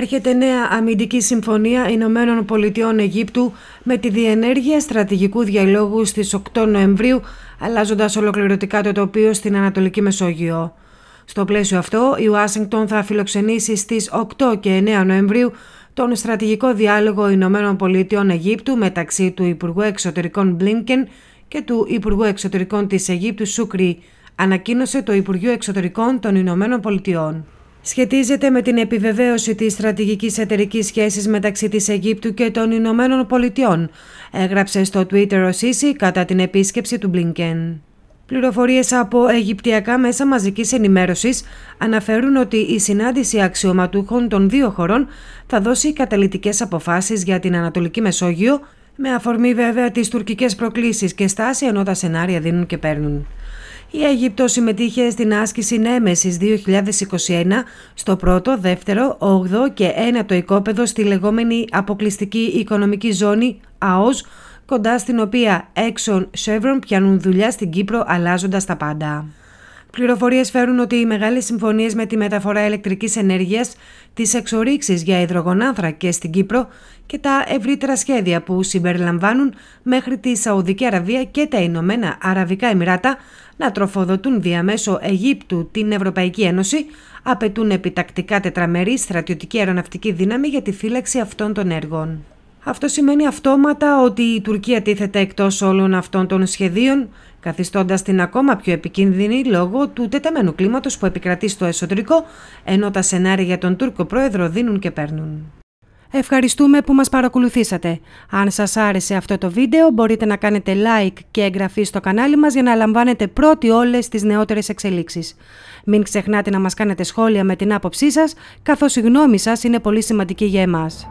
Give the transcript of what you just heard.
Έρχεται νέα αμυντική συμφωνία Ηνωμένων Πολιτειών Αιγύπτου με τη διενέργεια στρατηγικού διαλόγου στις 8 Νοεμβρίου, αλλάζοντας ολοκληρωτικά το τοπίο στην Ανατολική Μεσόγειο. Στο πλαίσιο αυτό, η Ουάσιγκτον θα φιλοξενήσει στις 8 και 9 Νοεμβρίου τον στρατηγικό διάλογο Ηνωμένων Πολιτειών Αιγύπτου μεταξύ του Υπουργού Εξωτερικών Μπλίνκεν και του Υπουργού Εξωτερικών της Αιγύπτου Σούκρη, ανακοίνωσε το Υπουργείο Εξωτερικών των Ηνωμένων Πολιτειών σχετίζεται με την επιβεβαίωση της στρατηγικής εταιρικής σχέσης μεταξύ της Αιγύπτου και των Ηνωμένων Πολιτειών, έγραψε στο Twitter ο Σίση κατά την επίσκεψη του Μπλίνκεν. Πληροφορίες από Αιγυπτιακά μέσα μαζικής ενημέρωσης αναφέρουν ότι η συνάντηση αξιωματούχων των δύο χωρών θα δώσει καταλητικές αποφάσεις για την Ανατολική Μεσόγειο με αφορμή βέβαια τις τουρκικές προκλήσεις και στάση ενώ τα σενάρια δίνουν και παίρνουν. Η Αίγυπτος συμμετείχε στην άσκηση Νέμεσης 2021 στο πρώτο, δεύτερο, 8ο και ένατο οικόπεδο στη λεγόμενη αποκλειστική οικονομική ζώνη ΑΟΣ, κοντά στην οποία Exxon Chevron πιανούν δουλειά στην Κύπρο αλλάζοντας τα πάντα. Πληροφορίες φέρουν ότι οι μεγάλες συμφωνίες με τη μεταφορά ηλεκτρικής ενέργειας, τις εξορίξεις για υδρογονάνθρακε στην Κύπρο και τα ευρύτερα σχέδια που συμπεριλαμβάνουν μέχρι τη Σαουδική Αραβία και τα Ηνωμένα Αραβικά Εμμυράτα να τροφοδοτούν διαμέσω Αιγύπτου την Ευρωπαϊκή Ένωση, απαιτούν επιτακτικά τετραμερή στρατιωτική αεροναυτική δύναμη για τη φύλαξη αυτών των έργων. Αυτό σημαίνει αυτόματα ότι η Τουρκία τίθεται εκτός όλων αυτών των σχεδίων καθιστώντας την ακόμα πιο επικίνδυνη λόγω του τεταμένου κλίματος που επικρατεί στο εσωτερικό, ενώ τα σενάρια για τον Τούρκο πρόεδρο δίνουν και παίρνουν. Ευχαριστούμε που μας παρακολουθήσατε. Αν σας άρεσε αυτό το βίντεο μπορείτε να κάνετε like και εγγραφή στο κανάλι μας για να λαμβάνετε πρώτοι όλες τις νεότερες εξελίξεις. Μην ξεχνάτε να μας κάνετε σχόλια με την άποψή σας, καθώς η γνώμη είναι πολύ σημαντική για εμάς.